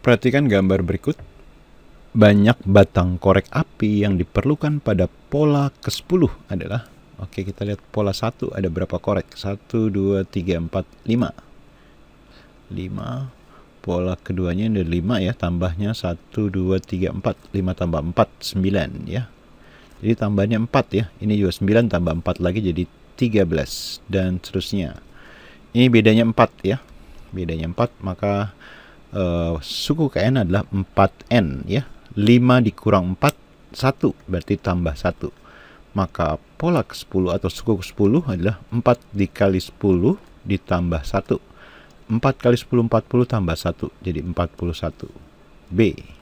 Perhatikan gambar berikut. Banyak batang korek api yang diperlukan pada pola ke-10 adalah Oke, kita lihat pola 1 ada berapa korek? 1 2 3 4 5. 5. Pola keduanya ada 5 ya, tambahnya 1 2 3 4. 5 tambah 4 9 ya. Jadi tambahnya 4 ya. Ini juga 9 tambah 4 lagi jadi 13 dan seterusnya. Ini bedanya 4 ya. Bedanya 4 maka uh, suku KN adalah 4N ya. 5 dikurang 4 1 berarti tambah 1. Maka pola ke-10 atau suku ke-10 adalah 4 dikali 10 ditambah 1. 4 kali 10 40 tambah 1 jadi 41. B.